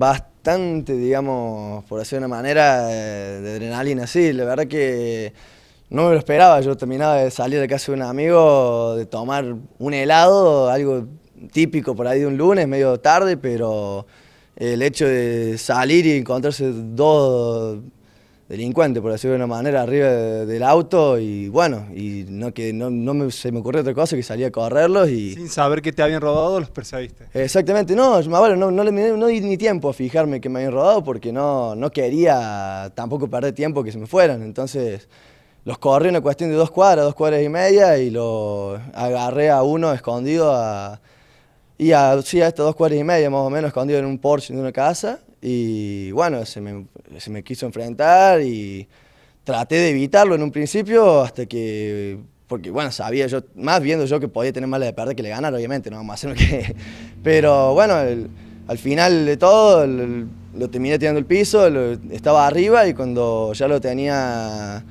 Bastante, digamos, por así una manera, eh, de adrenalina, sí, la verdad que no me lo esperaba, yo terminaba de salir de casa de un amigo, de tomar un helado, algo típico por ahí de un lunes, medio tarde, pero el hecho de salir y encontrarse dos delincuente, por decirlo de una manera, arriba del auto y bueno, y no que no, se me ocurrió otra cosa que salí a correrlos y... Sin saber que te habían robado, los perseguiste. Exactamente, ah, no, no, di ni tiempo a fijarme que me habían robado porque no, no quería tampoco perder tiempo que se me fueran, entonces los corrí una cuestión de dos cuadras, dos cuadras y media y lo agarré a uno escondido a... Y a, sí, a estas dos cuadras y media, más o menos, escondido en un Porsche de una casa. Y bueno, se me se me quiso enfrentar y traté de evitarlo en un principio hasta que, porque bueno, sabía yo, más viendo yo que podía tener más de perder que le ganar, obviamente, no más que... Pero bueno, al final de todo lo, terminé tirando el piso, estaba arriba y cuando ya lo tenía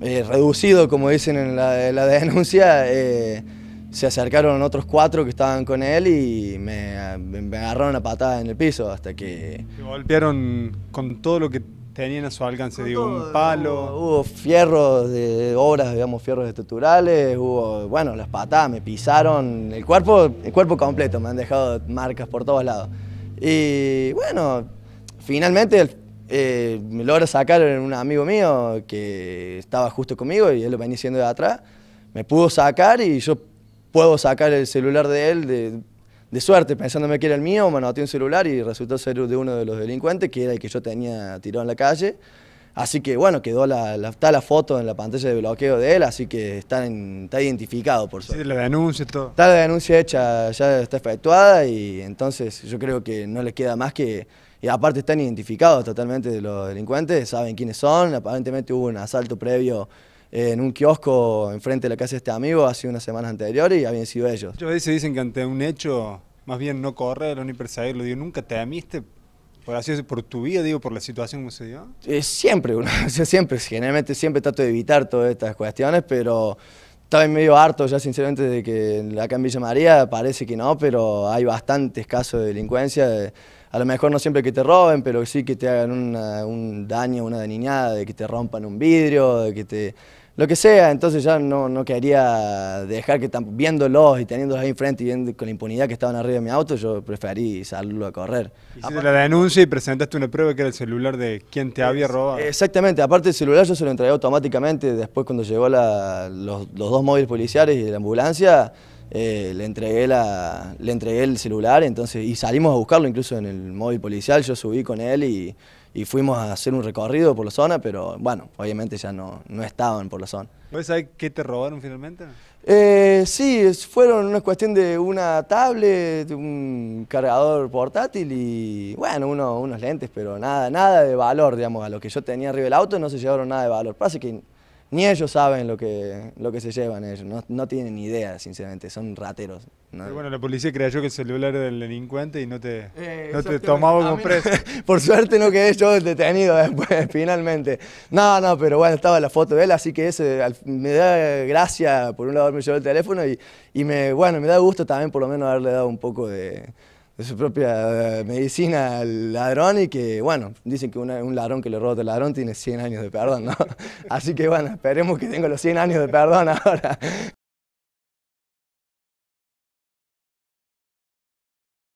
eh, reducido, como dicen en la, denuncia, eh, se acercaron otros cuatro que estaban con él y me, agarraron la patada en el piso hasta que... golpearon con todo lo que tenían a su alcance, digo, un palo. Hubo, fierros de obras, digamos, fierros estructurales, hubo, bueno, las patadas, me pisaron el cuerpo, el cuerpo completo, me han dejado marcas por todos lados. Y bueno, finalmente eh, me logra sacar un amigo mío que estaba justo conmigo y él lo venía siendo de atrás, me pudo sacar y yo puedo sacar el celular de él de, suerte, pensándome que era el mío, me anoté un celular y resultó ser de uno de los delincuentes, que era el que yo tenía tirado en la calle. Así que bueno, quedó la, está la foto en la pantalla de bloqueo de él, así que está, está identificado por suerte. Sí, la denuncia todo. Está la denuncia hecha, ya está efectuada y entonces yo creo que no les queda más que... Y aparte están identificados totalmente de los delincuentes, saben quiénes son, aparentemente hubo un asalto previo eh, en un kiosco enfrente de la casa de este amigo hace unas semanas anteriores y habían sido ellos. A veces dicen que ante un hecho, más bien no correr, ni perseguirlo, digo, ¿nunca amiste por, así, por tu vida, digo, por la situación como se dio? Eh, siempre, una siempre, generalmente siempre trato de evitar todas estas cuestiones, pero estaba medio harto ya sinceramente de que acá en Villa María parece que no, pero hay bastantes casos de delincuencia. A lo mejor no siempre que te roben, pero sí que te hagan un daño, una deniñada, de que te rompan un vidrio, de que te lo que sea, entonces ya no, quería dejar que viéndolos y teniéndolos ahí enfrente y viendo con la impunidad que estaban arriba de mi auto, yo preferí salirlo a correr. Hiciste la denuncia y presentaste una prueba que era el celular de quien te había robado. Exactamente, aparte el celular yo se lo entregué automáticamente después cuando llegó los, los dos móviles policiales y la ambulancia, eh, le, entregué la, le entregué el celular entonces, y salimos a buscarlo incluso en el móvil policial, yo subí con él y, fuimos a hacer un recorrido por la zona, pero bueno, obviamente ya no, no estaban por la zona. ¿Vos sabés qué te robaron finalmente? Eh, sí, fueron una cuestión de una tablet, un cargador portátil y bueno, unos lentes, pero nada, nada de valor, digamos, a lo que yo tenía arriba del auto no se llevaron nada de valor. Pasa que ni ellos saben lo que, lo que se llevan ellos, no, tienen ni idea, sinceramente, son rateros. bueno, la policía creyó que el celular era del delincuente y no te, eh, no te tomaba como presa. Por suerte no quedé yo detenido después, finalmente. No, no, pero bueno, estaba la foto de él, así que ese, me da gracia, por un lado me llevó el teléfono y, me, bueno, me da gusto también por lo menos haberle dado un poco de de su propia eh, medicina al ladrón y que, bueno, dicen que un ladrón que le roba a ladrón tiene 100 años de perdón, ¿no? Así que, bueno, esperemos que tenga los 100 años de perdón ahora.